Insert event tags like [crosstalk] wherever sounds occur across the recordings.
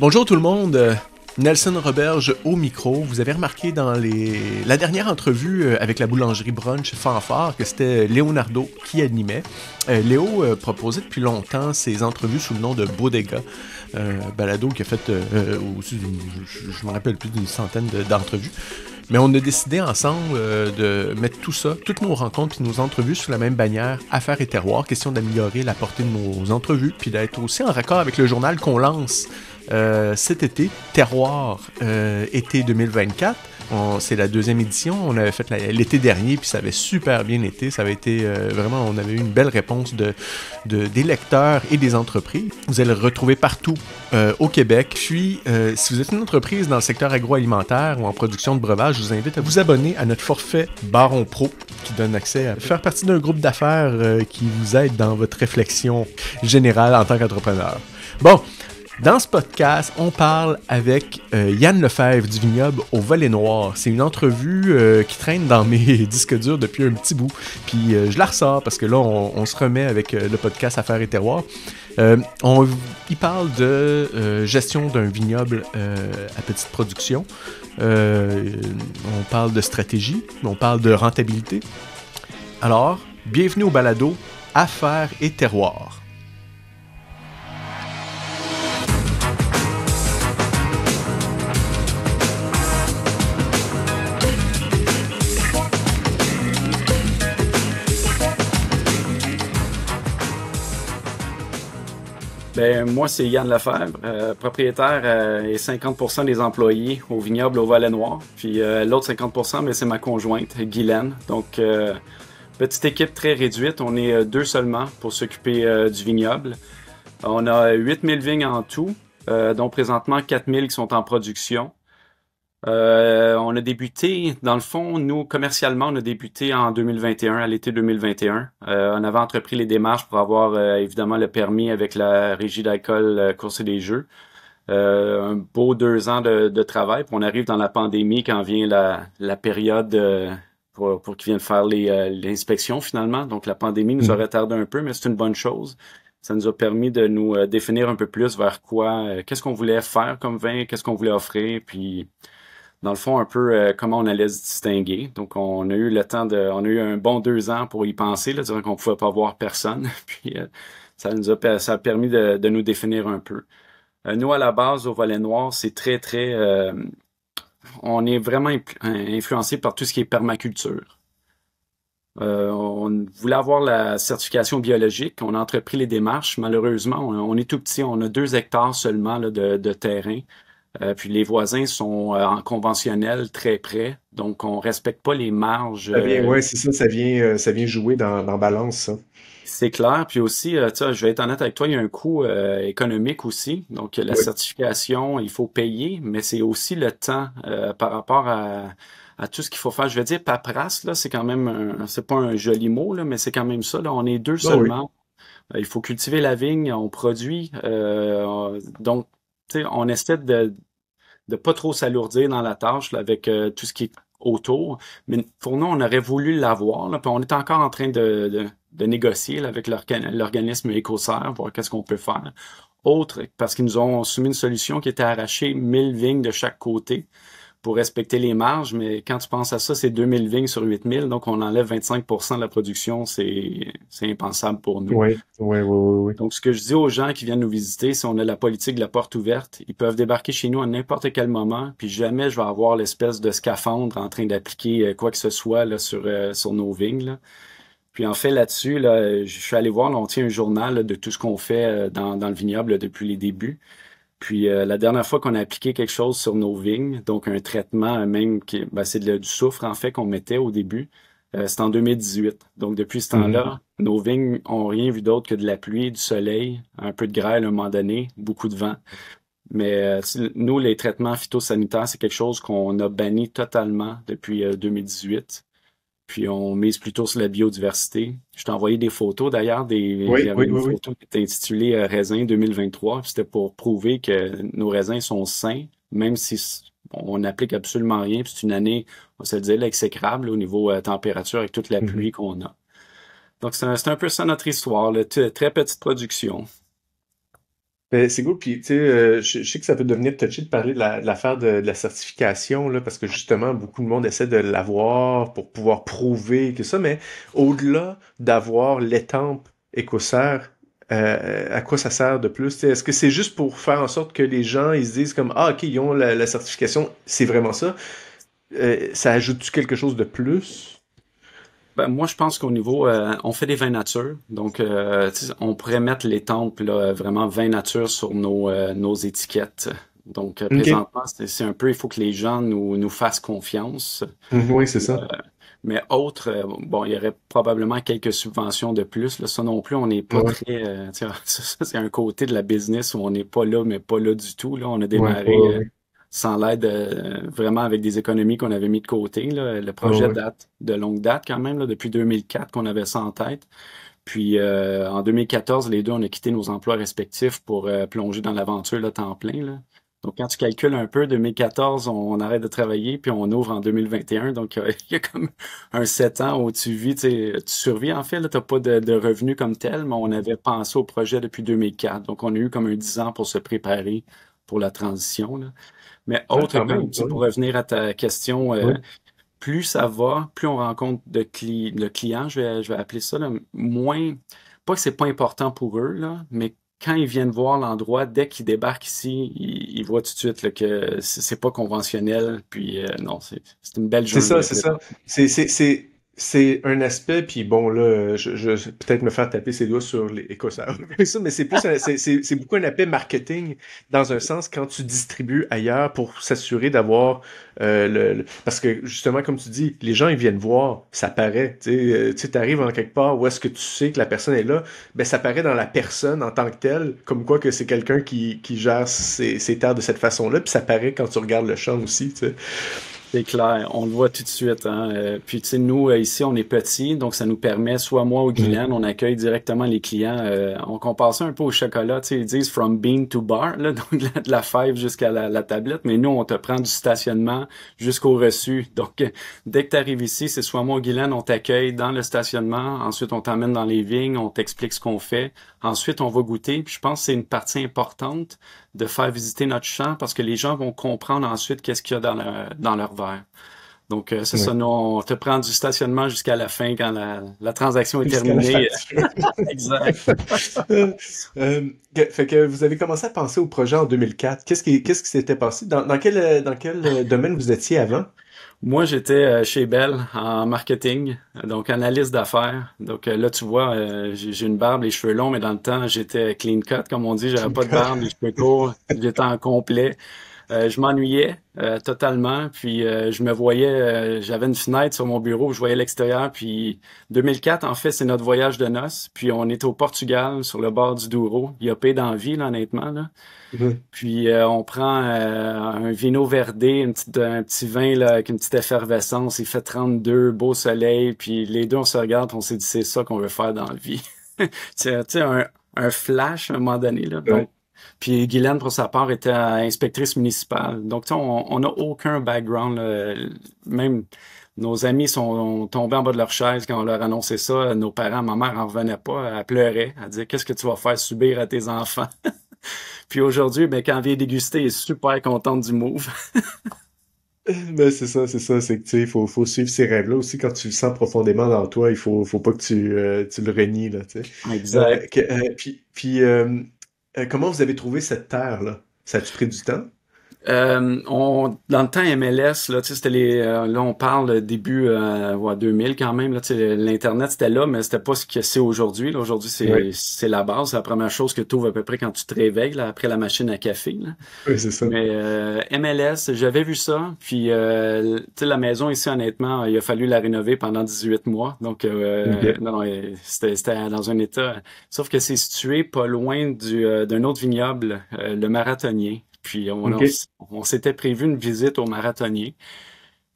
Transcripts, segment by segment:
Bonjour tout le monde. Nelson Roberge au micro. Vous avez remarqué dans les... la dernière entrevue euh, avec la boulangerie Brunch Fanfare que c'était Leonardo qui animait. Euh, Léo euh, proposait depuis longtemps ses entrevues sous le nom de Bodega, un balado qui a fait je, me rappelle plus d'une centaine d'entrevues. Mais on a décidé ensemble de mettre tout ça, toutes nos rencontres et nos entrevues sous la même bannière, affaires et terroirs, question d'améliorer la portée de nos entrevues, puis d'être aussi en raccord avec le journal qu'on lance euh, cet été, Terroir euh, été 2024. C'est la deuxième édition. On avait fait l'été dernier, puis ça avait super bien été. Ça avait été euh, vraiment, on avait eu une belle réponse de, des lecteurs et des entreprises. Vous allez le retrouver partout au Québec. Puis, si vous êtes une entreprise dans le secteur agroalimentaire ou en production de breuvage, je vous invite à vous abonner à notre forfait Baron Pro qui donne accès à faire partie d'un groupe d'affaires qui vous aide dans votre réflexion générale en tant qu'entrepreneur. Bon, dans ce podcast, on parle avec euh, Yann Lefebvre du vignoble au Volet Noir. C'est une entrevue euh, qui traîne dans mes [laughs] disques durs depuis un petit bout. Puis euh, je la ressors parce que là, on, se remet avec le podcast Affaires et Terroirs. on, il parle de gestion d'un vignoble à petite production. on parle de stratégie, on parle de rentabilité. Alors, bienvenue au balado Affaires et Terroirs. Ben, moi, c'est Yann Lefebvre, euh, propriétaire euh, et 50% des employés au vignoble au Valais-Noir. Puis euh, l'autre 50%, mais c'est ma conjointe, Guylaine. Donc, petite équipe très réduite. On est deux seulement pour s'occuper du vignoble. On a 8000 vignes en tout, dont présentement 4000 qui sont en production. Euh, on a débuté, dans le fond, nous, commercialement, on a débuté en 2021, à l'été 2021. Euh, on avait entrepris les démarches pour avoir euh, évidemment le permis avec la régie d'alcool course et des jeux. un beau deux ans de, travail, puis on arrive dans la pandémie quand vient la, période pour, pour qu'ils viennent faire l'inspection finalement. Donc la pandémie nous a mm-hmm. retardé un peu, mais c'est une bonne chose ça nous a permis de nous définir un peu plus vers quoi, qu'est-ce qu'on voulait faire comme vin, qu'est-ce qu'on voulait offrir, puis dans le fond, un peu euh, comment on allait se distinguer. Donc, on a eu le temps de. On a eu un bon deux ans pour y penser, là, durant qu'on ne pouvait pas voir personne. [laughs] Puis, euh, ça nous a, permis de, nous définir un peu. Euh, nous, à la base, au volet noir, c'est très, très. on est vraiment influencé par tout ce qui est permaculture. on voulait avoir la certification biologique. On a entrepris les démarches. Malheureusement, on, est tout petit. On a deux hectares seulement de, terrain. Euh, puis les voisins sont euh, en conventionnel très près, donc on respecte pas les marges. Bien, euh, oui, c'est ça, ça vient, ça vient jouer dans, dans balance, ça. C'est clair. Puis aussi, je vais être honnête avec toi, il y a un coût économique aussi. Donc la certification, il faut payer, mais c'est aussi le temps par rapport à, tout ce qu'il faut faire. Je vais dire paperasse, là, c'est quand même, c'est pas un joli mot, là, mais c'est quand même ça. on est deux ah seulement. Il faut cultiver la vigne, on produit. donc, on essaie de ne pas trop s'alourdir dans la tâche avec euh, tout ce qui est autour. Mais pour nous, on aurait voulu l'avoir. on est encore en train de, négocier avec l'organisme écossaire, voir qu'est-ce qu'on peut faire. Autre, parce qu'ils nous ont soumis une solution qui était arrachée 1000 vignes de chaque côté pour respecter les marges, mais quand tu penses à ça, c'est 2000 vignes sur 8000, donc on enlève 25 de la production, c'est impensable pour nous. Oui, oui, oui, oui, Donc ce que je dis aux gens qui viennent nous visiter, si on a la politique de la porte ouverte, ils peuvent débarquer chez nous à n'importe quel moment, puis jamais je vais avoir l'espèce de scaphandre en train d'appliquer euh, quoi que ce soit là, sur, euh, sur nos vignes. Puis en fait, là-dessus, là, je suis allé voir, on tient un journal de tout ce qu'on fait euh, dans, dans le vignoble depuis les débuts. Puis euh, la dernière fois qu'on a appliqué quelque chose sur nos vignes, donc un traitement euh, même, qui, ben, c'est du soufre en fait qu'on mettait au début, euh, c'est en 2018. Donc depuis ce temps-là, mm-hmm. nos vignes ont rien vu d'autre que de la pluie, du soleil, un peu de grêle à un moment donné, beaucoup de vent. Mais nous, les traitements phytosanitaires, c'est quelque chose qu'on a banni totalement depuis 2018. Puis on mise plutôt sur la biodiversité. Je t'ai envoyé des photos d'ailleurs, des, y avait une photo qui était intitulée euh, « Raisin 2023. C'était pour prouver que nos raisins sont sains, même si on n'applique absolument rien. C'est une année, on se dit disait, exécrable au niveau euh, température avec toute la mhm. pluie qu'on a. Donc c'est un, peu ça notre histoire, très petite production. Ben, c'est cool. Puis, tu sais, euh, je, sais que ça peut devenir touché de parler de l'affaire de, la certification, là, parce que justement, beaucoup de monde essaie de l'avoir pour pouvoir prouver que ça. Mais au-delà d'avoir l'étampe tempes euh, à quoi ça sert de plus? Est-ce que c'est juste pour faire en sorte que les gens, ils se disent comme, ah, OK, ils ont la, certification, c'est vraiment ça? Euh, ça ajoute-tu quelque chose de plus? Ben, moi, je pense qu'au niveau, euh, on fait des vins nature, donc euh, on pourrait mettre les temples vraiment vins nature sur nos, euh, nos étiquettes. Donc présentement, c'est un peu, il faut que les gens nous, nous fassent confiance. Mhm. Oui, c'est ça. mais autre, bon, il y aurait probablement quelques subventions de plus. Là. Ça non plus, on n'est pas [laughs] tu très. c'est un côté de la business où on n'est pas là, mais pas là du tout. Là, on a démarré sans l'aide euh, vraiment avec des économies qu'on avait mis de côté. Là. Le projet ah date de longue date quand même, là, depuis 2004 qu'on avait ça en tête. Puis euh, en 2014, les deux, on a quitté nos emplois respectifs pour euh, plonger dans l'aventure le temps plein. Là. Donc quand tu calcules un peu, 2014, on, arrête de travailler, puis on ouvre en 2021. Donc il y a comme un 7 ans où tu vis, tu survis en fait, tu n'as pas de, de, revenus comme tel, mais on avait pensé au projet depuis 2004. Donc on a eu comme un 10 ans pour se préparer pour la transition. Là. Mais autrement, pour revenir à ta question, euh, plus ça va, plus on rencontre de, cli clients, je vais, je vais, appeler ça, là, moins, pas que c'est pas important pour eux, là, mais quand ils viennent voir l'endroit, dès qu'ils débarquent ici, ils, voient tout de suite là, que c'est pas conventionnel. Puis euh, non, c'est une belle journée. C'est ça, c'est ça. C'est c'est un aspect, puis bon, là, je, je peut-être me faire taper ses doigts sur les écossais, [laughs] mais c'est plus, c'est beaucoup un appel marketing dans un sens quand tu distribues ailleurs pour s'assurer d'avoir euh, le, parce que justement, comme tu dis, les gens ils viennent voir, ça paraît, euh, tu sais, t'arrives en quelque part où est-ce que tu sais que la personne est là, ben ça paraît dans la personne en tant que telle, comme quoi que c'est quelqu'un qui, qui gère ses, ses terres de cette façon-là, puis ça paraît quand tu regardes le champ aussi, tu sais. C'est clair, on le voit tout de suite. Hein. Euh, puis, tu sais, nous, euh, ici, on est petit, donc ça nous permet, soit moi ou mm. Guylaine, on accueille directement les clients. Euh, on compare ça un peu au chocolat, tu sais, ils disent from bean to bar, [laughs] donc de la, fève jusqu'à la, tablette. Mais nous, on te prend du stationnement jusqu'au reçu. Donc, [laughs] dès que tu arrives ici, c'est soit moi ou Guylaine, on t'accueille dans le stationnement. Ensuite, on t'emmène dans les vignes, on t'explique ce qu'on fait. Ensuite, on va goûter. Puis, je pense que c'est une partie importante de faire visiter notre champ parce que les gens vont comprendre ensuite qu'est-ce qu'il y a dans, dans leur verre. Donc, euh, c'est ça, nous, on te prend du stationnement jusqu'à la fin quand la, transaction est terminée. [laughs] [laughs] exact. Euh, euh, fait que vous avez commencé à penser au projet en 2004. Qu'est-ce qui, qu'est-ce qui s'était passé? Dans, dans quel, dans quel domaine vous étiez avant? Moi, j'étais euh, chez Bell en marketing, donc analyste d'affaires. Donc euh, là, tu vois, euh, j'ai une barbe, les cheveux longs, mais dans le temps, j'étais clean cut, comme on dit. J'avais pas de barbe, les cheveux courts. J'étais en complet. Euh, je m'ennuyais euh, totalement, puis euh, je me voyais, j'avais une fenêtre sur mon bureau, je voyais l'extérieur, puis 2004, en fait, c'est notre voyage de noces, puis on est au Portugal, sur le bord du Douro, il y a paix d'envie, là, honnêtement, là. Mm-hmm. puis on prend un vino verdé, un petit vin là, avec une petite effervescence, il fait 32, beau soleil, puis les deux, on se regarde, on s'est dit, c'est ça qu'on veut faire dans la vie. [laughs] tu sais, un, flash à un moment donné, là. Donc, puis Guylaine, pour sa part, était inspectrice municipale. Donc, tu on n'a aucun background. Euh, même nos amis sont tombés en bas de leur chaise quand on leur annonçait ça. Nos parents, ma mère en revenait pas. Elle pleurait. Elle disait, qu'est-ce que tu vas faire subir à tes enfants? [laughs] Puis aujourd'hui, ben, quand elle vient déguster, elle est super contente du move. [laughs] ben, c'est ça, c'est ça. C'est que, tu il faut, suivre ces rêves-là aussi. Quand tu le sens profondément dans toi, il faut, faut pas que tu, euh, le renies, là, sais. Exact. Euh, puis, puis euh, comment vous avez trouvé cette terre-là? Ça a-tu pris du temps? Euh, on, dans le temps MLS, là, c'était euh, là, on parle début euh, 2000 quand même. Là, L'Internet, c'était là, mais c'était pas ce que c'est aujourd'hui. Là. Aujourd'hui, c'est, la base. C'est la première chose que tu ouvres à peu près quand tu te réveilles, après la machine à café. Oui, c'est ça. Mais euh, MLS, j'avais vu ça. Puis, la maison ici, honnêtement, il a fallu la rénover pendant 18 mois. Donc, non, c'était, c'était dans un état... Sauf que c'est situé pas loin d'un autre vignoble, le Marathonnier. Puis on, s'était prévu une visite au marathonnier.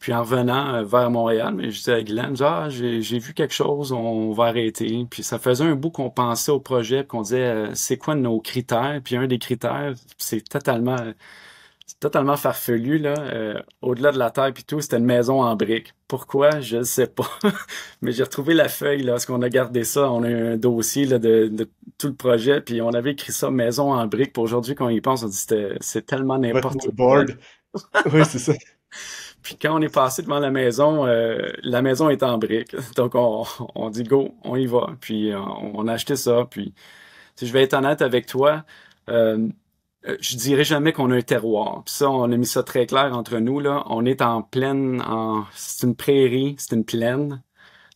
Puis en revenant euh, vers Montréal, mais je disais à Glenn, ah, j'ai vu quelque chose, on va arrêter. Puis ça faisait un bout qu'on pensait au projet, qu'on disait, euh, c'est quoi nos critères? Puis un des critères, c'est totalement c'est totalement farfelu, là. Euh, au-delà de la terre puis tout, c'était une maison en brique. Pourquoi? Je ne sais pas. [laughs] Mais j'ai retrouvé la feuille, là, parce qu'on a gardé ça. On a eu un dossier là, de, tout le projet, puis on avait écrit ça maison en brique. Pour aujourd'hui, quand on y pense, on dit c'est tellement n'importe quoi. [laughs] oui, c'est ça. [laughs] Puis quand on est passé devant la maison, euh, la maison est en brique. Donc on, dit go, on y va. Puis euh, on, a acheté ça. Puis si je vais être honnête avec toi, euh, euh, je dirais jamais qu'on a un terroir. Puis ça, on a mis ça très clair entre nous. Là. On est en pleine, en... c'est une prairie, c'est une plaine.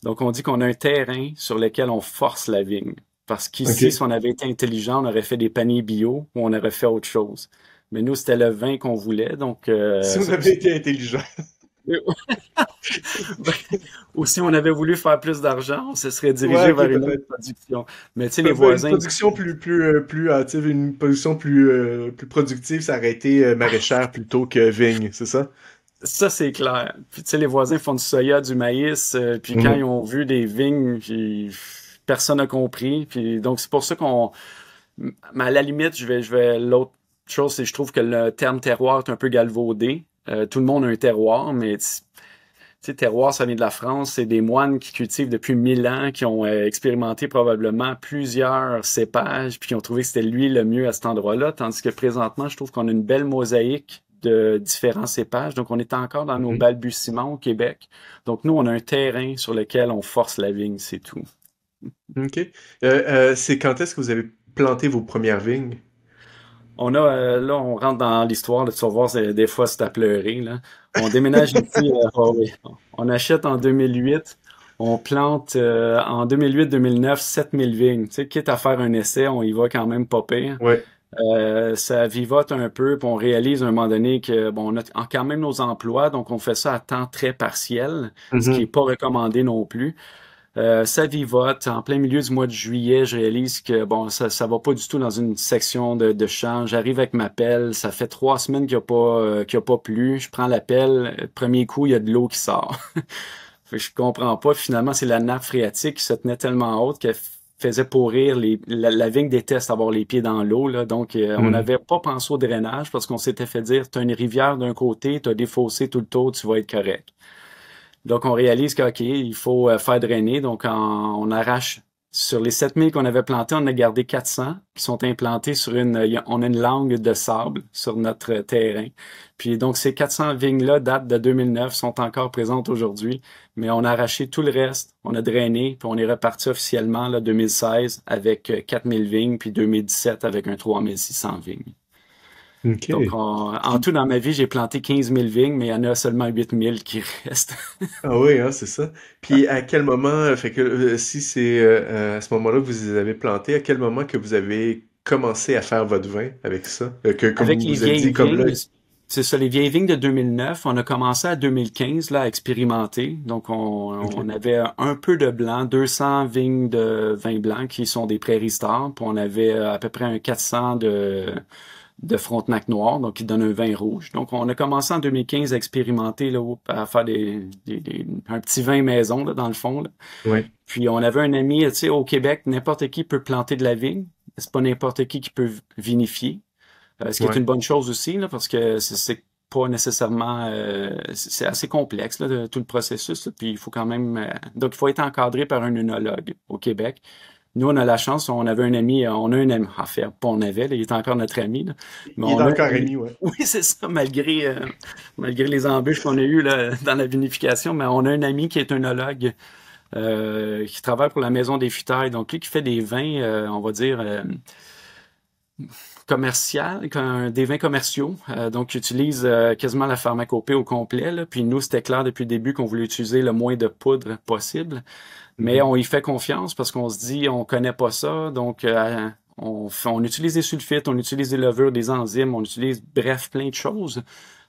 Donc, on dit qu'on a un terrain sur lequel on force la vigne. Parce qu'ici, si on avait été intelligent, on aurait fait des paniers bio ou on aurait fait autre chose. Mais nous, c'était le vin qu'on voulait, donc... Euh, si on avait été intelligent. [laughs] Ou si on avait voulu faire plus d'argent, on se serait dirigé vers une autre production. Mais tu sais, les voisins. Euh, une production plus, plus, plus une production plus, plus productive, ça aurait été euh, maraîchère plutôt que vigne, c'est ça? Ça, c'est clair. Puis, tu les voisins font du soya, du maïs, euh, puis quand mhm. ils ont vu des vignes, personne n'a compris. Puis, donc, c'est pour ça qu'on. Mais à la limite, je vais, je vais l'autre chose, c'est que je trouve que le terme terroir est un peu galvaudé. Euh, tout le monde a un terroir, mais sais, terroir, ça vient de la France. C'est des moines qui cultivent depuis mille ans, qui ont euh, expérimenté probablement plusieurs cépages, puis qui ont trouvé que c'était lui le mieux à cet endroit-là. Tandis que présentement, je trouve qu'on a une belle mosaïque de différents cépages. Donc, on est encore dans nos mm-hmm. balbutiements au Québec. Donc, nous, on a un terrain sur lequel on force la vigne, c'est tout. OK. Euh, c'est quand est-ce que vous avez planté vos premières vignes? On a, euh, là, on rentre dans l'histoire, de vas voir, des fois, c'est à pleurer. Là. On déménage ici. Euh, [laughs] ah On achète en 2008. On plante euh, en 2008-2009 7000 vignes. Tu sais, quitte à faire un essai, on y va quand même pas pire. Euh, ça vivote un peu, puis on réalise à un moment donné que bon, on a quand même nos emplois, donc on fait ça à temps très partiel, ce mm-hmm. qui n'est pas recommandé non plus. Euh, ça vivote. En plein milieu du mois de juillet, je réalise que bon, ça, ça va pas du tout dans une section de, de champ. J'arrive avec ma pelle. Ça fait trois semaines qu'il n'y a pas euh, a pas plu. Je prends la pelle. Premier coup, il y a de l'eau qui sort. [laughs] je comprends pas. Finalement, c'est la nappe phréatique qui se tenait tellement haute qu'elle faisait pourrir les, la, vigne déteste avoir les pieds dans l'eau donc euh, on n'avait mm. pas pensé au drainage parce qu'on s'était fait dire tu une rivière d'un côté tu as des tout le tour tu vas être correct donc, on réalise qu'il il faut euh, faire drainer. Donc, on arrache sur les 7000 qu'on avait plantés, on a gardé 400 qui sont implantés sur une, on a une langue de sable sur notre euh, terrain. Puis donc ces 400 vignes-là datent de 2009, sont encore présentes aujourd'hui, mais on a arraché tout le reste, on a drainé, puis on est reparti officiellement là 2016 avec 4000 euh, vignes, puis 2017 avec un 3600 vignes. Donc, en, tout, dans ma vie, j'ai planté 15 000 vignes, mais il y en a seulement 8 000 qui [laughs] restent. ah oui, hein, c'est ça. Puis, à quel moment, euh, fait que euh, si c'est euh, à ce moment-là que vous les avez plantés, à quel moment que vous avez commencé à faire votre vin avec ça? Que, comme vous vous avez dit, comme là... C'est ça, les vieilles vignes de 2009. On a commencé à 2015 là, à expérimenter. Donc, on, avait un peu de blanc, 200 vignes de vin blanc qui sont des prairies stars. on avait à peu près un 400 de de Frontenac noir, donc qui donne un vin rouge. Donc, on a commencé en 2015 à expérimenter, là, à faire des, des, un petit vin maison, là, dans le fond. Puis, on avait un ami, tu sais, au Québec, n'importe qui peut planter de la vigne. C'est pas n'importe qui qui peut vinifier. Euh, ce qui est une bonne chose aussi, là, parce que c'est pas nécessairement... Euh, c'est assez complexe, là, tout le processus. puis, il faut quand même... Euh, donc, il faut être encadré par un œnologue au Québec. Nous, on a la chance, on avait un ami, euh, on a un ami, à faire pas on avait, il est encore notre ami. il est encore ami, ouais. oui. [laughs] c'est ça, malgré, euh, malgré les embûches qu'on a eues dans la vinification, mais on a un ami qui est unologue, euh, qui travaille pour la Maison des Futailles, donc lui qui fait des vins, on va dire, commerciaux, des vins commerciaux, donc qui utilise quasiment la pharmacopée au complet. Puis nous, c'était clair depuis le début qu'on voulait utiliser le moins de poudre possible. Mais mhm. on y fait confiance parce qu'on se dit, on connaît pas ça, donc euh, on, utilise des sulfites, on utilise des levures, des enzymes, on utilise, bref, plein de choses.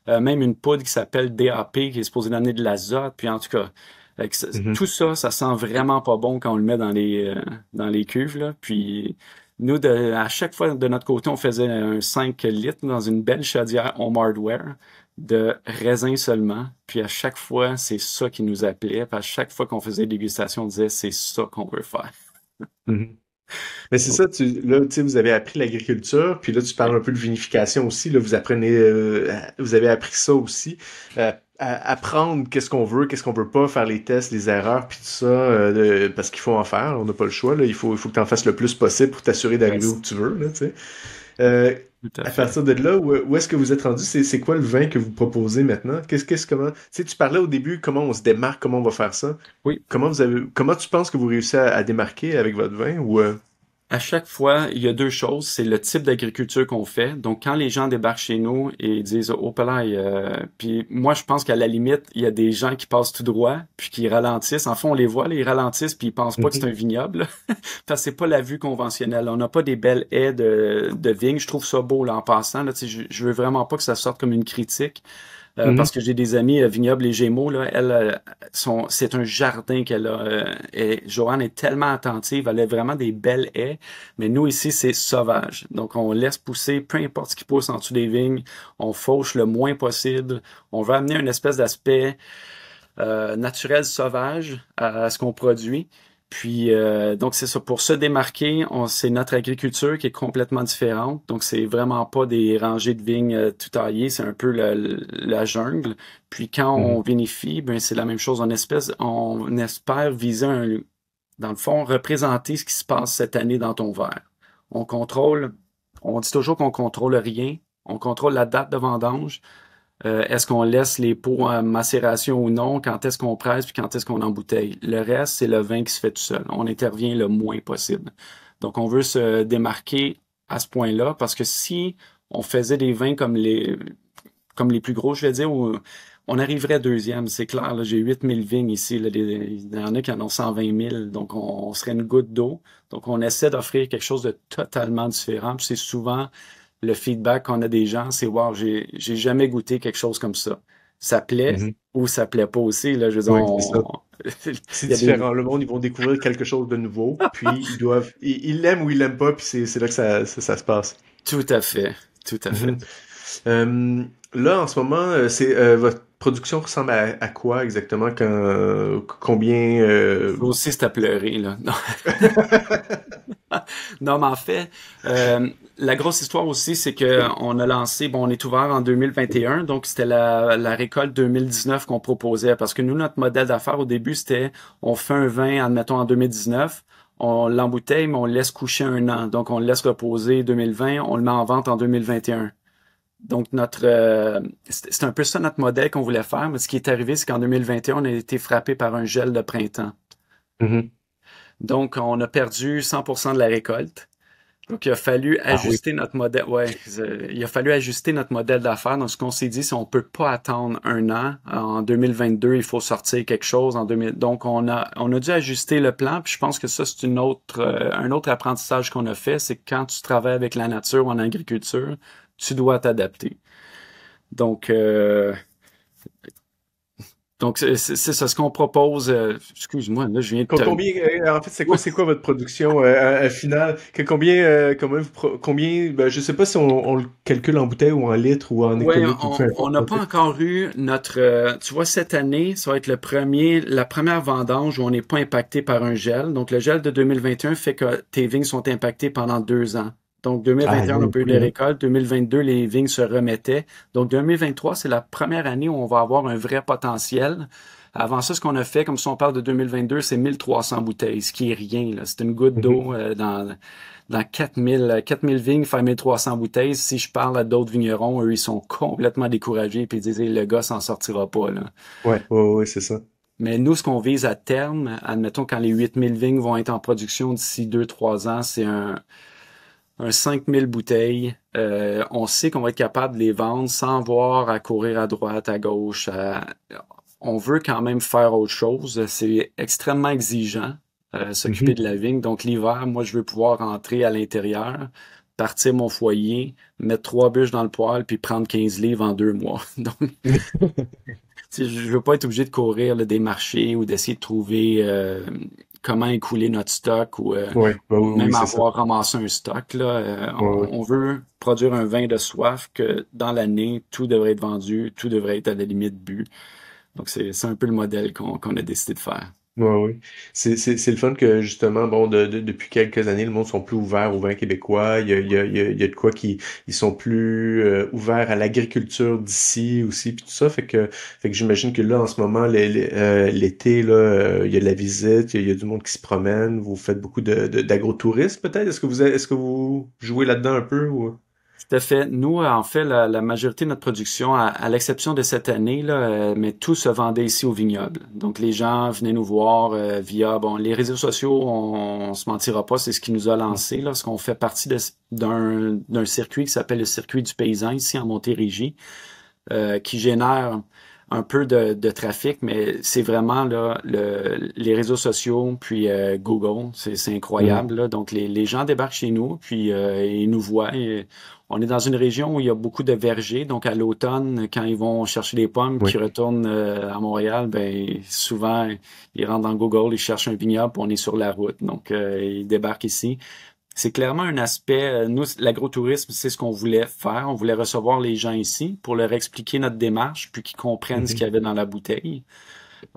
Euh, même une poudre qui s'appelle DAP, qui est supposée donner de l'azote, puis en tout cas, euh, ça, mhm. tout ça, ça sent vraiment pas bon quand on le met dans les, dans les cuves, Puis nous, à chaque fois de notre côté, on faisait un 5 litres dans une belle chaudière home hardware de raisin seulement. Puis à chaque fois, c'est ça qui nous appelait. Puis à chaque fois qu'on faisait dégustation, on disait c'est ça qu'on veut faire. [laughs] Mhm. Mais c'est ça, là, tu sais, vous avez appris l'agriculture, puis là, tu parles un peu de vinification aussi. Là, vous apprenez, euh, vous avez appris ça aussi. Euh, apprendre qu'est-ce qu'on veut, qu'est-ce qu'on veut pas, faire les tests, les erreurs, puis tout ça, euh, parce qu'il faut en faire, on n'a pas le choix. Là. Il, faut, faut que tu en fasses le plus possible pour t'assurer d'arriver où tu veux. Là, à, partir de là, où, est-ce que vous êtes rendu? C'est quoi le vin que vous proposez maintenant? Qu'est-ce que... comment? Tu tu parlais au début comment on se démarque, comment on va faire ça. Oui. Comment vous avez comment tu penses que vous réussissez à, démarquer avec votre vin ou euh? À chaque fois, il y a deux choses. C'est le type d'agriculture qu'on fait. Donc, quand les gens débarquent chez nous et disent « Oh, là, euh, puis moi, je pense qu'à la limite, il y a des gens qui passent tout droit, puis qui ralentissent. En fait, on les voit, là, ils ralentissent, puis ils pensent pas que c'est mhm. un vignoble. [laughs] Parce c'est pas la vue conventionnelle. On n'a pas des belles haies de, de vignes. Je trouve ça beau, là, en passant. Là, je, je veux vraiment pas que ça sorte comme une critique. Euh, parce mhm. que j'ai des amis euh, vignobles, et Gémeaux, là, euh, c'est un jardin qu'elle a. et Joanne est tellement attentive, elle a vraiment des belles haies, mais nous ici, c'est sauvage. Donc, on laisse pousser, peu importe ce qui pousse en dessous des vignes, on fauche le moins possible. On veut amener une espèce d'aspect naturel, sauvage à ce qu'on produit. Puis euh, donc c'est ça pour se démarquer, c'est notre agriculture qui est complètement différente. Donc c'est vraiment pas des rangées de vignes euh, tout taillées, c'est un peu la, jungle. Puis quand on mm-hmm. vinifie, ben c'est la même chose. en espèce, on espère viser un, dans le fond représenter ce qui se passe cette année dans ton verre. On contrôle, on dit toujours qu'on contrôle rien, on contrôle la date de vendange, euh, est-ce qu'on laisse les pots en macération ou non? Quand est-ce qu'on presse puis quand est-ce qu'on embouteille? Le reste, c'est le vin qui se fait tout seul. On intervient le moins possible. Donc, on veut se démarquer à ce point-là parce que si on faisait des vins comme les, comme les plus gros, je vais dire, on arriverait deuxième, c'est clair. J'ai 8000 vignes ici. Là, il y en a qui en ont 120 000. Donc, on, on serait une goutte d'eau. Donc, on essaie d'offrir quelque chose de totalement différent. C'est souvent le feedback qu'on a des gens, c'est wow, j'ai jamais goûté quelque chose comme ça. Ça plaît mhm. ou ça plaît pas aussi. Là, je C'est [laughs] différent. Le monde, ils vont découvrir quelque chose de nouveau, puis ils doivent. Ils l'aiment ou ils l'aiment pas, puis c'est là que ça, ça, se passe. Tout à fait. Tout à mhm. fait. Euh, là, en ce moment, euh, c'est euh, votre production ressemble à, quoi exactement quand, Combien. aussi, c'est à pleurer, là. Non. [laughs] [laughs] [laughs] non, mais en fait, euh, la grosse histoire aussi, c'est que on a lancé, bon, on est ouvert en 2021, donc c'était la, récolte 2019 qu'on proposait, parce que nous, notre modèle d'affaires au début, c'était on fait un vin, admettons, en 2019, on l'embouteille, mais on le laisse coucher un an. Donc, on le laisse reposer 2020, on le met en vente en 2021. Donc, notre euh, c'est un peu ça notre modèle qu'on voulait faire, mais ce qui est arrivé, c'est qu'en 2021, on a été frappé par un gel de printemps. Mm-hmm. Donc, on a perdu 100% de la récolte. Donc, il a fallu ah ajuster notre modèle. Ouais, il a fallu ajuster notre modèle d'affaires. Donc, ce qu'on s'est dit, c'est on peut pas attendre un an. En 2022, il faut sortir quelque chose. En 2000, donc, on a, on a dû ajuster le plan. Puis, je pense que ça, c'est une autre, euh, un autre apprentissage qu'on a fait, c'est que quand tu travailles avec la nature ou en agriculture, tu dois t'adapter. Donc, euh, donc, c'est ça ce qu'on propose. Euh, excuse-moi, là, je viens de. Combien, euh, en fait, c'est quoi, votre production euh, à, finale? combien, combien, ben, je ne sais pas si on, le calcule en bouteille ou en litres ou en ouais, On n'a pas encore eu notre. tu vois, cette année, ça va être le premier, la première vendange où on n'est pas impacté par un gel. Donc, le gel de 2021 fait que tes vignes sont impactées pendant deux ans. Donc, 2021, ah, on a eu des récoltes. 2022, les vignes se remettaient. Donc, 2023, c'est la première année où on va avoir un vrai potentiel. Avant ça, ce qu'on a fait, comme si on parle de 2022, c'est 1300 bouteilles, ce qui est rien. C'est une goutte d'eau mm-hmm. euh, dans, dans 4000, 4000 euh, vignes, faire 1300 bouteilles. Si je parle à d'autres vignerons, eux, ils sont complètement découragés puis ils disent, le gars s'en sortira pas. Là. Ouais, oui, c'est ça. Mais nous, ce qu'on vise à terme, admettons quand les 8000 vignes vont être en production d'ici 2-3 ans, c'est un un 5000 bouteilles. Euh, on sait qu'on va être capable de les vendre sans avoir à courir à droite, à gauche. On veut quand même faire autre chose. C'est extrêmement exigeant, euh, s'occuper mhm. de la vigne. Donc l'hiver, moi, je veux pouvoir rentrer à l'intérieur, partir mon foyer, mettre trois bûches dans le poêle, puis prendre 15 livres en deux mois. [laughs] Donc, [laughs] je veux pas être obligé de courir le des marchés ou d'essayer de trouver euh, comment écouler notre stock ou euh, ben même avoir ramassé un stock. Euh, on, veut produire un vin de soif que dans l'année, tout devrait être vendu, tout devrait être à la limite bu. Donc, c'est un peu le modèle qu'on a décidé de faire. Oui, oui. C'est c'est- c'est le fun que, justement, bon, de- depuis quelques années, le monde sont plus ouverts au vins québécois. Il y a, il y a- il y a- de quoi qui ils sont plus euh, ouverts à l'agriculture d'ici aussi, puis tout ça. Fait que, fait que j'imagine que là, en ce moment, les- euh, l'été, là, euh, il y a de la visite, il y a, du monde qui se promène. Vous faites beaucoup de, de, peut-être? Est-ce que vous, est-ce que vous jouez là-dedans un peu ou fait. Nous, euh, en fait, la, majorité de notre production, à, l'exception de cette année, là, euh, mais tout se vendait ici au vignoble. Donc, les gens venaient nous voir euh, via bon, les réseaux sociaux, on, se mentira pas, c'est ce qui nous a lancé, là, parce qu'on fait partie d'un circuit qui s'appelle le circuit du paysan ici en Montérégie, qui génère un peu de, trafic, mais c'est vraiment là, les réseaux sociaux, puis euh, Google, c'est incroyable. Mm. Là. Donc, les, gens débarquent chez nous, puis euh, ils nous voient. on est dans une région où il y a beaucoup de vergers, donc à l'automne, quand ils vont chercher des pommes, qui retournent euh, à Montréal, ben souvent, ils rentrent dans Google, ils cherchent un vignoble, puis on est sur la route. Donc, ils débarquent ici c'est clairement un aspect. Euh, nous, l'agrotourisme, c'est ce qu'on voulait faire. On voulait recevoir les gens ici pour leur expliquer notre démarche, puis qu'ils comprennent ce mhm. qu'il y avait dans la bouteille.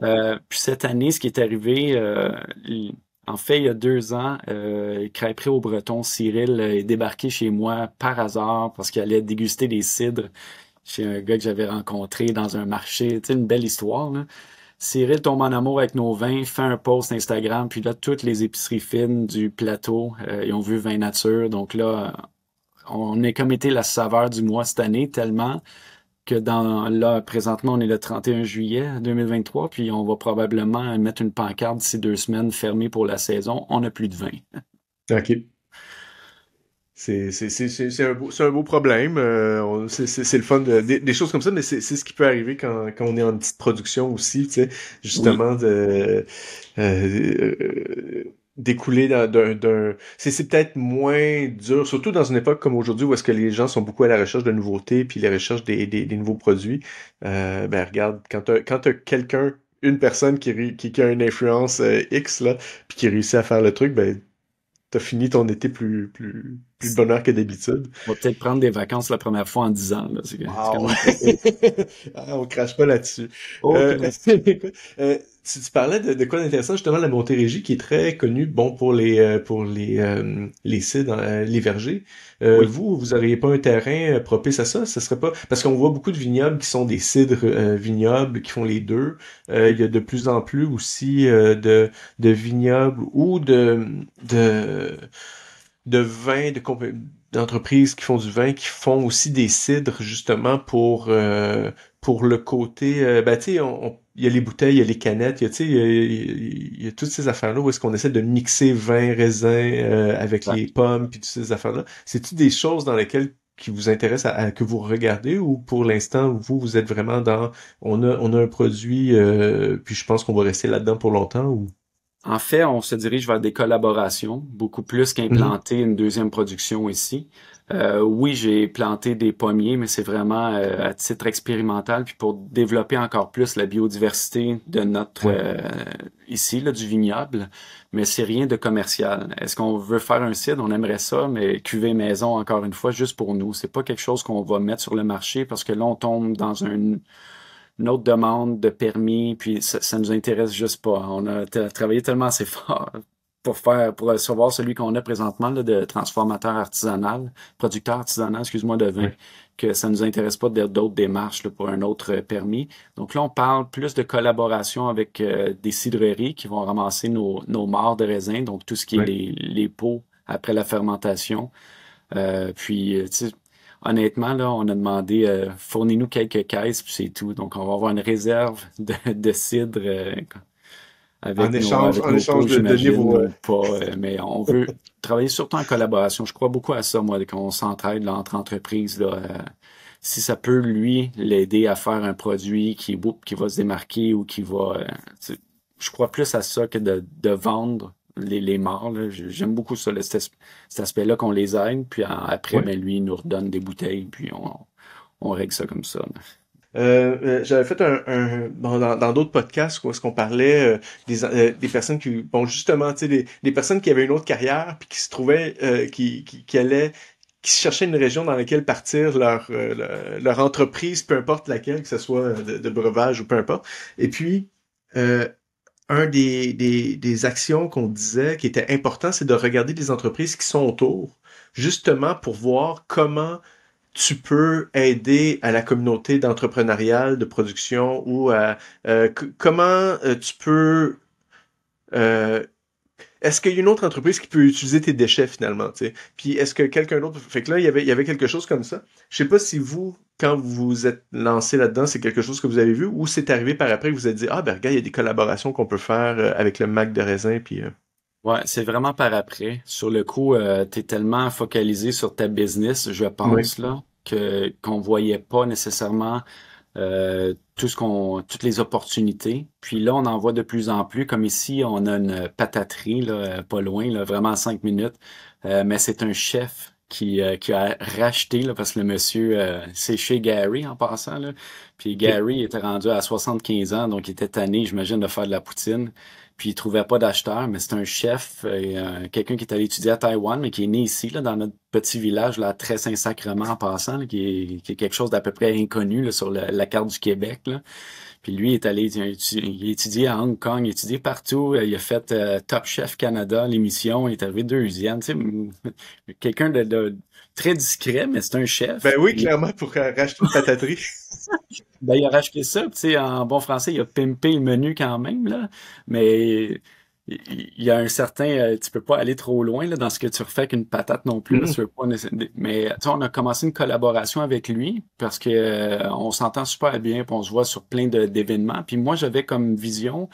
Euh, puis cette année, ce qui est arrivé, euh, en fait, il y a deux ans, euh, Crêperie au Breton, Cyril est débarqué chez moi par hasard parce qu'il allait déguster des cidres chez un gars que j'avais rencontré dans un marché. C'est une belle histoire. Là. Cyril tombe en amour avec nos vins, fait un post Instagram, puis là, toutes les épiceries fines du plateau, euh, ils ont vu Vin Nature. Donc là, on est comme été la saveur du mois cette année, tellement que dans là, présentement, on est le 31 juillet 2023, puis on va probablement mettre une pancarte d'ici deux semaines fermée pour la saison. On n'a plus de vin. OK. C'est un, beau, un beau problème. Euh, c'est le fun. De, des, choses comme ça, mais c'est ce qui peut arriver quand, quand on est en petite production aussi, tu sais, justement, de, euh, euh, découler d'un... C'est peut-être moins dur, surtout dans une époque comme aujourd'hui où est-ce que les gens sont beaucoup à la recherche de nouveautés puis la recherche des, des, nouveaux produits. Euh, ben regarde, quand t'as quelqu'un, une personne qui, qui, qui, a une influence X, là, puis qui réussit à faire le truc, ben t'as fini ton été plus... plus plus de bonheur que d'habitude. On va peut-être prendre des vacances la première fois en dix ans. Là. [laughs] Ah, on crache pas là-dessus. Oh, euh, [laughs] euh, tu, parlais de, quoi d'intéressant, justement, la Montérégie, qui est très connue, bon, pour les euh, pour les les les vergers. Vous, vous n'auriez pas un terrain propice à ça? Ce serait pas... Parce qu'on voit beaucoup de vignobles qui sont des cidres vignobles, qui font les deux. il y a de plus en plus aussi de, de vignobles ou de... de de vin, de d'entreprises qui font du vin, qui font aussi des cidres justement pour euh, pour le côté, euh, ben, tu sais, il y a les bouteilles, il y a les canettes, il y, y, a, toutes ces affaires-là où est-ce qu'on essaie de mixer vin, raisin euh, avec les pommes, puis toutes ces affaires-là. C'est-tu des choses dans lesquelles qui vous intéresse à, que vous regardez ou pour l'instant vous vous êtes vraiment dans on a on a un produit euh, puis je pense qu'on va rester là-dedans pour longtemps ou en fait, on se dirige vers des collaborations, beaucoup plus qu'implanter mhm. une deuxième production ici. Euh, oui, j'ai planté des pommiers, mais c'est vraiment euh, à titre expérimental, puis pour développer encore plus la biodiversité de notre euh, ici, là, du vignoble, mais c'est rien de commercial. Est-ce qu'on veut faire un site? On aimerait ça, mais cuvée maison, encore une fois, juste pour nous. C'est pas quelque chose qu'on va mettre sur le marché parce que là, on tombe dans un autre demande de permis, puis ça, ça nous intéresse juste pas. On a travaillé tellement assez [laughs] fort pour faire pour recevoir celui qu'on a présentement là, de transformateur artisanal, producteur artisanal, excuse-moi, de vin, que ça nous intéresse pas d'être d'autres démarches là, pour un autre euh, permis. Donc là, on parle plus de collaboration avec euh, des cidreries qui vont ramasser nos, nos morts de raisin, donc tout ce qui est les, pots après la fermentation. Euh, puis, honnêtement, là, on a demandé euh, « fournis-nous quelques caisses, puis c'est tout. Donc, on va avoir une réserve de, cidre. Euh, avec en échange, en échange de, niveau. Pas, euh, mais on veut travailler surtout en collaboration. Je crois beaucoup à ça, moi, qu'on s'entraide entre entreprises. Là, si ça peut, lui, l'aider à faire un produit qui, qui va se démarquer ou qui va... je crois plus à ça que de, de vendre les, les morts. J'aime beaucoup ça, cet, aspect-là qu'on les aide. Puis après, mais ben, lui, il nous redonne des bouteilles, puis on, on règle ça comme ça. Euh, euh, j'avais fait un, dans d'autres podcasts où est-ce qu'on parlait euh, des, des personnes qui bon justement tu sais des, des, personnes qui avaient une autre carrière puis qui se trouvaient qui, qui, qui allaient qui cherchaient une région dans laquelle partir leur, leur, entreprise, peu importe laquelle, que ce soit de, breuvage ou peu importe. Et puis, euh, un des, des, actions qu'on disait qui était important, c'est de regarder les entreprises qui sont autour, justement pour voir comment tu peux aider à la communauté d'entrepreneurial, de production ou à euh, comment euh, tu peux euh, est-ce qu'il y a une autre entreprise qui peut utiliser tes déchets finalement, Puis est-ce que quelqu'un d'autre, fait que là, il y avait, y avait quelque chose comme ça. Je sais pas si vous, quand vous vous êtes lancé là-dedans, c'est quelque chose que vous avez vu ou c'est arrivé par après que vous vous êtes dit, ah, ben, regarde, il y a des collaborations qu'on peut faire euh, avec le Mac de raisin, puis, euh. Ouais, c'est vraiment par après. Sur le coup, euh, tu es tellement focalisé sur ta business, je pense, là, que qu'on voyait pas nécessairement euh, tout ce qu'on, toutes les opportunités. Puis là, on en voit de plus en plus. Comme ici, on a une pataterie, là, pas loin, là, vraiment cinq minutes. Euh, mais c'est un chef euh, qui, a racheté, là, parce que le monsieur, c'est chez Gary en passant. Puis Gary était rendu à 75 ans, donc il était tanné, j'imagine, de faire de la poutine puis il trouvait pas d'acheteur, mais c'est un chef, euh, euh, quelqu'un qui est allé étudier à Taïwan, mais qui est né ici, là, dans notre petit village, là, très Saint-Sacrement en passant, qui, est, quelque chose d'à peu près inconnu sur la, carte du Québec. Puis lui est allé, étudier à Hong Kong, il a partout, euh, il a fait Top Chef Canada, l'émission, il est arrivé deuxième. Tu quelqu'un de, très discret, mais c'est un chef. Ben oui, clairement, pour racheter une pataterie. [laughs] ben, il a racheté ça, tu sais, en bon français, il a pimpé le menu quand même, là. Mais il y a un certain, euh, tu peux pas aller trop loin là, dans ce que tu refais qu'une patate non plus. Mm-hmm. Mais Tu mais on a commencé une collaboration avec lui parce que euh, on s'entend super bien, et on se voit sur plein d'événements. Puis moi, j'avais comme vision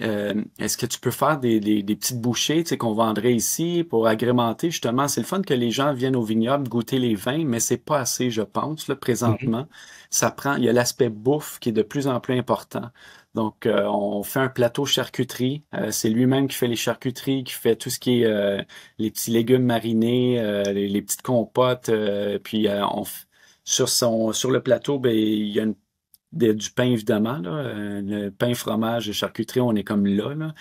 euh, est-ce que tu peux faire des, petites bouchées qu'on vendrait ici pour agrémenter justement? C'est le fun que les gens viennent au vignoble goûter les vins, mais c'est pas assez, je pense, là, mhm. présentement. Ça prend, il y a l'aspect bouffe qui est de plus en plus important. Donc, euh, on fait un plateau charcuterie. Euh, c'est lui-même qui fait les charcuteries, qui fait tout ce qui est les petits légumes marinés, les, petites compotes. puis on, sur, son, sur le plateau, ben, il y a une du pain, évidemment. Là. Euh, le pain, fromage et charcuterie, on est comme là.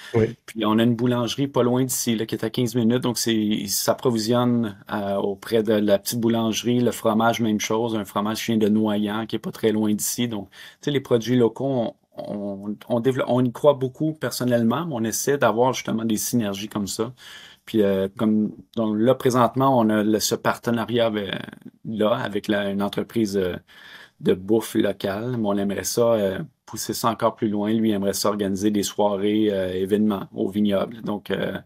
Puis on a une boulangerie pas loin d'ici, qui est à 15 minutes. Donc, ils s'approvisionnent auprès de la petite boulangerie. Le fromage, même chose. Un fromage qui de Noyant, qui est pas très loin d'ici. Donc, tu sais, les produits locaux, on, on, on, on y croit beaucoup personnellement, on essaie d'avoir justement des synergies comme ça. Puis euh, comme donc là, présentement, on a ce partenariat là avec la, une entreprise euh, de bouffe locale, mais on aimerait ça euh, pousser ça encore plus loin. Lui aimerait ça organiser des soirées, euh, événements au vignoble. Donc, euh,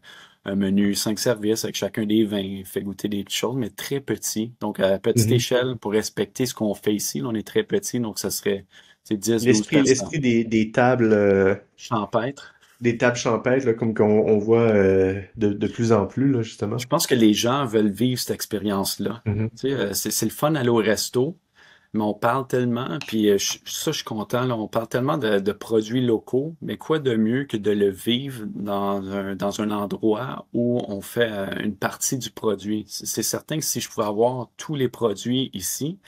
un menu cinq services avec chacun des vins, Il fait goûter des choses, mais très petit. Donc, à petite mm-hmm. échelle, pour respecter ce qu'on fait ici, on est très petit, donc ça serait 10 L'esprit, l'esprit des, tables champêtres des tables champêtres, comme on voit de, plus en plus, là, justement. Je pense que les gens veulent vivre cette expérience-là. Mm-hmm. c'est le fun d'aller au resto, mais on parle tellement, puis euh, ça, je suis content, on parle tellement de, produits locaux, mais quoi de mieux que de le vivre dans un, endroit où on fait euh, une partie du produit? C'est certain que si je pouvais avoir tous les produits ici,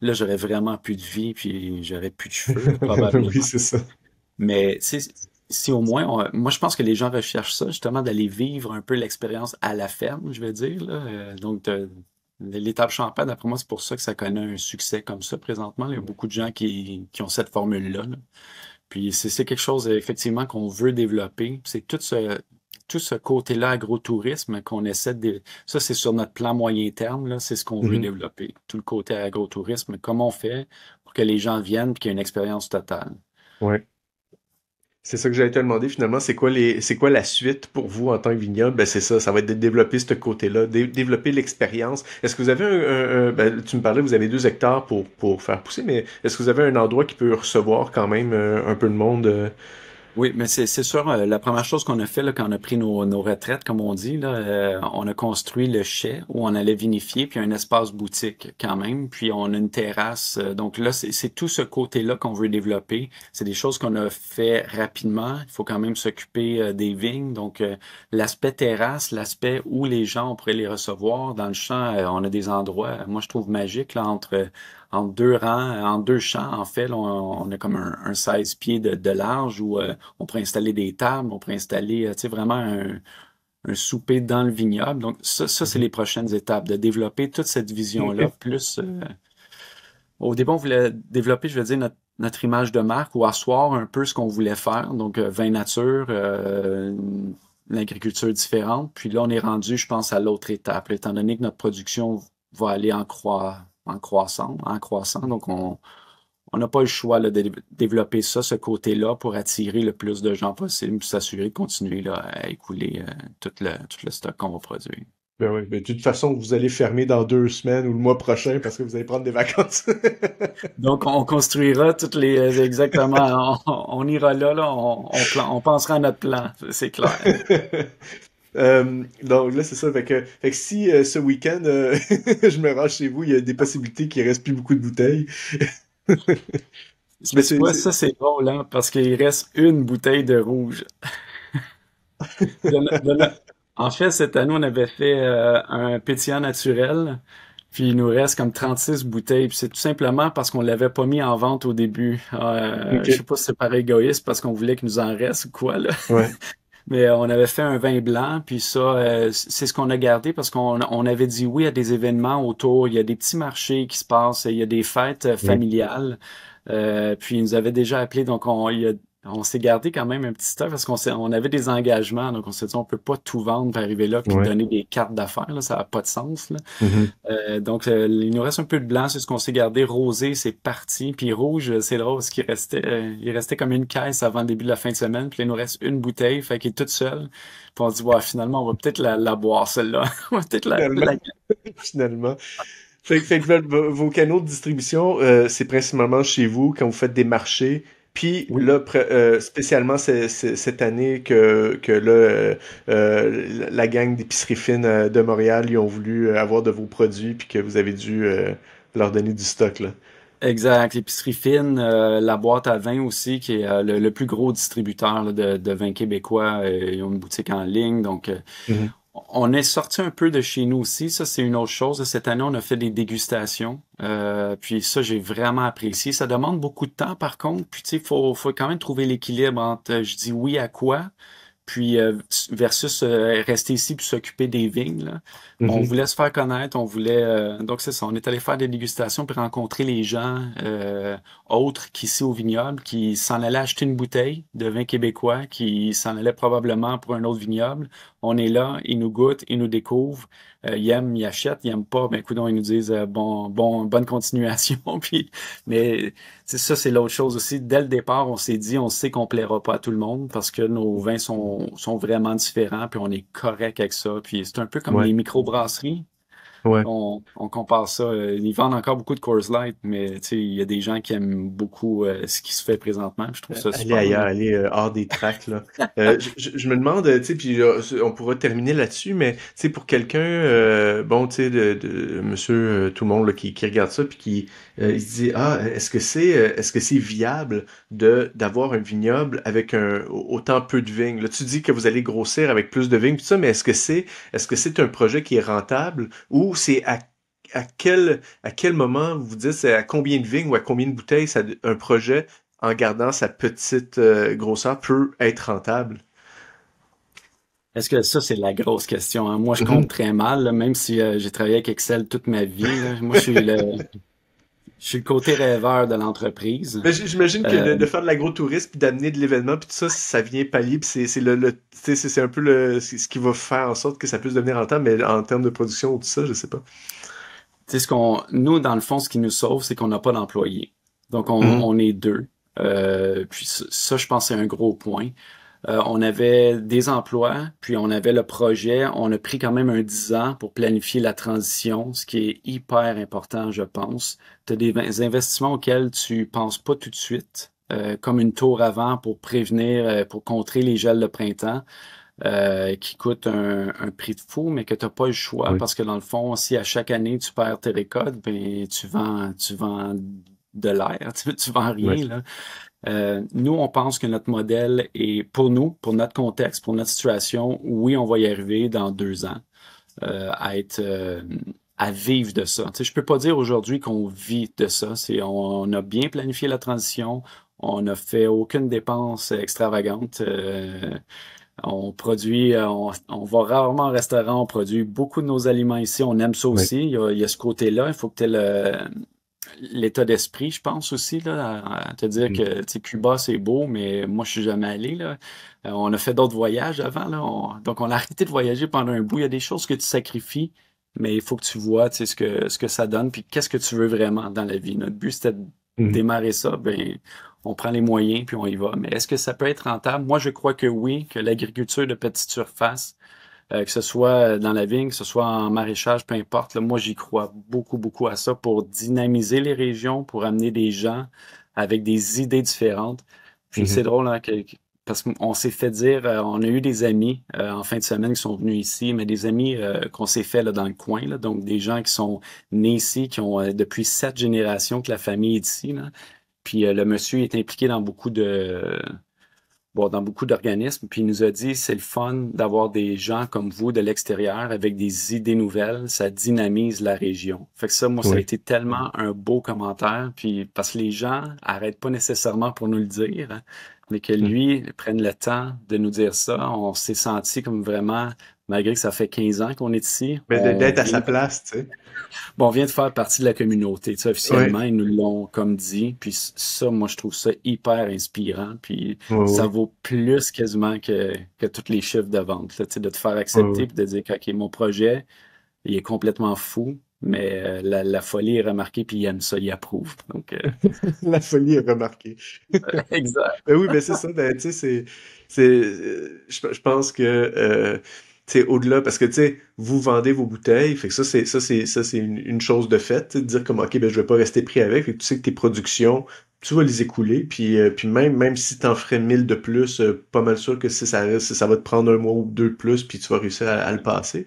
là, j'aurais vraiment plus de vie, puis j'aurais plus de feu, [laughs] probablement. oui, c'est ça. Mais si au moins, moi je pense que les gens recherchent ça, justement d'aller vivre un peu l'expérience à la ferme, je veux dire, euh, donc L'étape champagne, après moi, c'est pour ça que ça connaît un succès comme ça présentement. Il y a beaucoup de gens qui, ont cette formule-là. Puis c'est quelque chose, effectivement, qu'on veut développer. C'est tout ce, tout ce côté-là agrotourisme qu'on essaie de... Ça, c'est sur notre plan moyen terme, c'est ce qu'on veut mm-hmm. développer. Tout le côté agrotourisme, comment on fait pour que les gens viennent et qu'il y ait une expérience totale. Oui. C'est ça que j'avais te demandé finalement, c'est quoi les, c'est quoi la suite pour vous en tant que vignoble Ben c'est ça, ça va être de développer ce côté-là, développer l'expérience. Est-ce que vous avez un, ben, tu me parlais, vous avez deux hectares pour pour faire pousser, mais est-ce que vous avez un endroit qui peut recevoir quand même euh, un peu de monde euh? Oui, mais c'est sûr, euh, la première chose qu'on a fait quand on a pris nos, retraites, comme on dit, euh, on a construit le chai où on allait vinifier, puis un espace boutique quand même, puis on a une terrasse. Euh, donc là, c'est tout ce côté-là qu'on veut développer. C'est des choses qu'on a fait rapidement. Il faut quand même s'occuper des vignes. Donc l'aspect terrasse, l'aspect où les gens, on pourrait les recevoir dans le champ, on a des endroits, moi je trouve magique, là, entre en deux rangs, en deux champs, en fait, on, a comme un, 16 pieds de, large où euh, on pourrait installer des tables, on pourrait installer euh, vraiment un, souper dans le vignoble. Donc, ça, c'est mhm. les prochaines étapes, de développer toute cette vision-là. Plus, euh, au début, on voulait développer, je veux dire, notre, image de marque ou asseoir un peu ce qu'on voulait faire. Donc, vin nature, l'agriculture différente. Puis là, on est rendu, je pense, à l'autre étape, étant donné que notre production va aller en croix en croissant, en croissant. Donc, on n'a pas le choix de développer ça, ce côté-là, pour attirer le plus de gens possible, s'assurer de continuer à écouler euh, tout, le, stock qu'on va produire. Ben oui, mais ben, de toute façon, vous allez fermer dans deux semaines ou le mois prochain parce que vous allez prendre des vacances. [laughs] Donc, on construira toutes les. Euh, exactement. On, ira là, là on, on pensera à notre plan, c'est clair. [laughs] Euh, donc là, c'est ça. Fait si euh, ce week-end, euh, [laughs] je me rends chez vous, il y a des possibilités qu'il ne reste plus beaucoup de bouteilles. Mais ça, c'est drôle, hein, parce qu'il reste une bouteille de rouge. [laughs] En fait, cette année, on avait fait un pétillant naturel, puis il nous reste comme 36 bouteilles. Puis c'est tout simplement parce qu'on l'avait pas mis en vente au début. je Je sais pas si c'est par égoïste parce qu'on voulait qu'il nous en reste ou quoi, là. Ouais. [laughs] mais euh, on avait fait un vin blanc, puis ça, euh, c'est ce qu'on a gardé parce qu'on on avait dit oui à des événements autour. Il y a des petits marchés qui se passent, il y a des fêtes euh, familiales. puis ils nous avaient déjà appelé, donc on, il y a on s'est gardé quand même un petit stock parce qu'on on avait des engagements, donc on s'est dit on peut pas tout vendre pour arriver là puis donner des cartes d'affaires, ça n'a pas de sens. Mm-hmm. Euh, donc euh, il nous reste un peu de blanc, c'est ce qu'on s'est gardé. Rosé, c'est parti, puis rouge, c'est là parce qui restait, euh, il restait comme une caisse avant le début de la fin de semaine, puis il nous reste une bouteille, fait qu'il est toute seule. Puis on se dit ouais, finalement on va peut-être la, boire celle-là, [laughs] on va peut-être la, la... finalement. [laughs] Fait, vos canaux de distribution, c'est principalement chez vous quand vous faites des marchés puis euh, spécialement cette année que, que euh, la gang d'épicerie fine euh, de Montréal, ils ont voulu avoir de vos produits, puis que vous avez dû leur donner du stock. Exact. L'épicerie fine, la boîte à vin aussi, qui est le, plus gros distributeur de, vin québécois. ils ont une boutique en ligne, donc mm-hmm. On est sorti un peu de chez nous aussi, ça c'est une autre chose. Cette année, on a fait des dégustations, euh, puis ça j'ai vraiment apprécié. Ça demande beaucoup de temps par contre, puis tu sais, faut, faut quand même trouver l'équilibre entre euh, je dis oui à quoi, puis euh, versus rester ici puis s'occuper des vignes. Mm-hmm. On voulait se faire connaître, on voulait donc c'est ça, on est allé faire des dégustations pour rencontrer les gens autres qu'ici au vignoble qui s'en allaient acheter une bouteille de vin québécois, qui s'en allaient probablement pour un autre vignoble on est là, ils nous goûtent, ils nous découvrent, euh, ils aiment, ils achètent, ils aiment pas, ben écoutez, ils nous disent euh, bon, bon, bonne continuation. [laughs] puis, mais ça, c'est l'autre chose aussi. Dès le départ, on s'est dit, on sait qu'on plaira pas à tout le monde parce que nos vins sont, sont vraiment différents, puis on est correct avec ça. Puis c'est un peu comme les les microbrasseries. On, compare ça. Euh, ils vendent encore beaucoup de Coors Light, mais il y a des gens qui aiment beaucoup euh, ce qui se fait présentement. Je trouve ça super. Aller ailleurs, euh, hors des tracks. Là. Euh, [laughs] je, me demande, puis on pourra terminer là-dessus, mais pour quelqu'un, bon, tu sais, de, monsieur tout le monde qui, regarde ça, puis qui il se dit Ah, est-ce que c'est est-ce que c'est viable de d'avoir un vignoble avec un autant peu de vignes? Là, tu dis que vous allez grossir avec plus de vignes, tout ça, mais est-ce que c'est est-ce que c'est un projet qui est rentable ou c'est à, quel, à quel moment vous dites à combien de vignes ou à combien de bouteilles un projet, en gardant sa petite euh, grosseur, peut être rentable? Est-ce que ça, c'est la grosse question? Hein? Moi, je mm-hmm. compte très mal, même si euh, j'ai travaillé avec Excel toute ma vie. Moi, je suis le, je suis le côté rêveur de l'entreprise. Ben, j'imagine que de, euh, faire de l'agro-tourisme, puis d'amener de l'événement, puis tout ça, ça vient pallier, puis c'est le, c'est un peu le, ce qui va faire en sorte que ça puisse devenir rentable, mais en termes de production ou tout ça, je sais pas. Tu ce qu'on, nous, dans le fond, ce qui nous sauve, c'est qu'on n'a pas d'employés. Donc, on, mm-hmm. on, est deux. Euh, puis ça, je pense, c'est un gros point. Euh, on avait des emplois, puis on avait le projet. On a pris quand même un 10 ans pour planifier la transition, ce qui est hyper important, je pense. Tu des investissements auxquels tu penses pas tout de suite, euh, comme une tour avant pour prévenir, euh, pour contrer les gels de printemps. qui coûtent un, prix de fou, mais que tu n'as pas le choix parce que dans le fond, si à chaque année tu perds tes récoltes, ben, tu vends, tu vends de l'air, [laughs] tu, tu vends rien. Là. Euh, nous, on pense que notre modèle est pour nous, pour notre contexte, pour notre situation, oui, on va y arriver dans deux ans euh, à être euh, à vivre de ça. Je ne peux pas dire aujourd'hui qu'on vit de ça. on, a bien planifié la transition, on n'a fait aucune dépense extravagante. on produit, on, va rarement au restaurant, on produit beaucoup de nos aliments ici, on aime ça aussi. Il, y a, ce côté-là, il faut que tu le, l'état d'esprit, je pense aussi, à te dire que mm. Cuba, c'est beau, mais moi, je suis jamais allé. Là. Euh, on a fait d'autres voyages avant, là, donc on a arrêté de voyager pendant un bout. Il y a des choses que tu sacrifies, mais il faut que tu vois ce que, ce que ça donne, puis qu'est-ce que tu veux vraiment dans la vie. Notre but, c'était de mm. démarrer ça, ben, on prend les moyens, puis on y va. Mais est-ce que ça peut être rentable? Moi, je crois que oui, que l'agriculture de petite surface, euh, que ce soit euh, dans la vigne, que ce soit en maraîchage, peu importe. moi, j'y crois beaucoup, beaucoup à ça pour dynamiser les régions, pour amener des gens avec des idées différentes. Puis mm-hmm. c'est drôle, hein, que, parce qu'on s'est fait dire, euh, on a eu des amis en fin de semaine qui sont venus ici, mais des amis qu'on s'est fait là, dans le coin, donc des gens qui sont nés ici, qui ont depuis sept générations que la famille est ici. Là. Puis le monsieur est impliqué dans beaucoup de, dans beaucoup d'organismes. Puis il nous a dit, c'est le fun d'avoir des gens comme vous de l'extérieur avec des idées nouvelles. Ça dynamise la région. Fait que ça, moi, ça a été tellement un beau commentaire. Puis parce que les gens arrêtent pas nécessairement pour nous le dire, hein, mais que mm. lui prenne le temps de nous dire ça. On s'est senti comme vraiment malgré que ça fait 15 ans qu'on est ici. Mais d'être à sa place, tu sais bon, on vient de faire partie de la communauté. Tu officiellement, ils nous l'ont comme dit. Puis ça, moi, je trouve ça hyper inspirant. Puis ça vaut plus quasiment que, que tous les chiffres de vente. tu sais, de te faire accepter puis de dire que mon projet, il est complètement fou. Mais euh, la, folie est remarquée, puis il aime ça, il approuve. Donc, euh. [laughs] la folie est remarquée. [laughs] exact. Ben oui, mais ben c'est ça. Ben, tu sais, c'est, euh, je, je, pense que sais, au-delà, parce que, tu sais, vous vendez vos bouteilles, fait que ça, c'est, ça, c'est, ça, c'est une, chose de fait, de dire comme, OK, ben, je vais pas rester pris avec, tu sais que tes productions tu vas les écouler, puis, euh, puis même, même si tu en ferais mille de plus, euh, pas mal sûr que si ça, ça va te prendre un mois ou deux de plus, puis tu vas réussir à, le passer.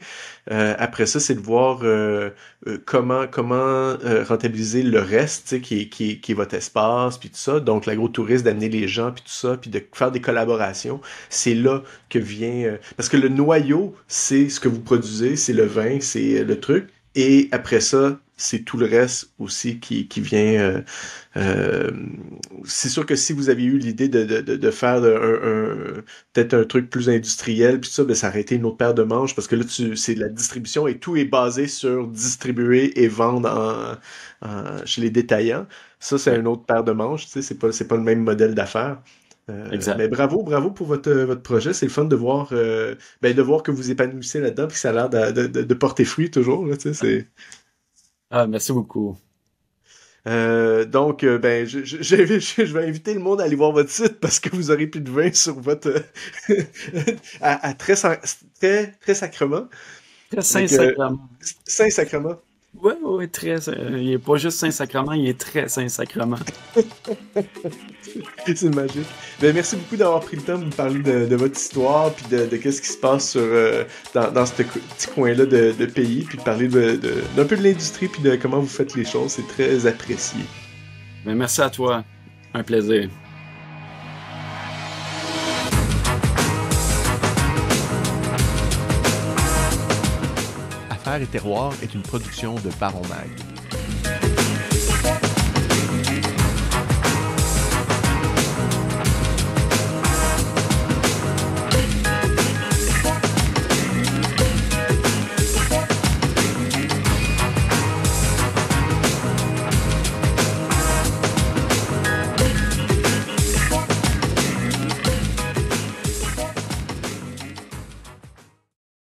Euh, après ça, c'est de voir comment, comment rentabiliser le reste, qui, qui, qui est votre espace, puis tout ça. Donc, touriste d'amener les gens, puis tout ça, puis de faire des collaborations, c'est là que vient... parce que le noyau, c'est ce que vous produisez, c'est le vin, c'est le truc. Et après ça, c'est tout le reste aussi qui, vient. Euh, euh, c'est sûr que si vous avez eu l'idée de, faire un, peut-être un truc plus industriel, puis ça, ben, ça aurait été une autre paire de manches parce que là, c'est la distribution et tout est basé sur distribuer et vendre chez les détaillants. Ça, c'est une autre paire de manches. Tu sais, c'est pas, le même modèle d'affaires. Euh, mais bravo, bravo pour votre, votre projet. C'est le fun de voir, ben, de voir que vous épanouissez là-dedans et que ça a l'air de, porter fruit toujours. Là, ah, merci beaucoup. Euh, donc, euh, ben, je, je, [laughs] je, vais inviter le monde à aller voir votre site parce que vous aurez plus de vin sur votre [laughs] à, très, très sacrement. Très euh, saint sacrement. saint sacrement. Ouais, ouais, très. il est pas juste Saint-Sacrement, il est très Saint-Sacrement. [laughs] c'est magique. Ben, merci beaucoup d'avoir pris le temps de nous parler de, votre histoire, puis de, qu'est-ce qui se passe euh, dans, ce petit coin-là de, pays, puis de parler d'un peu de l'industrie, puis de comment vous faites les choses. C'est très apprécié. Ben, merci à toi. Un plaisir. et Terroir est une production de Baron Mag.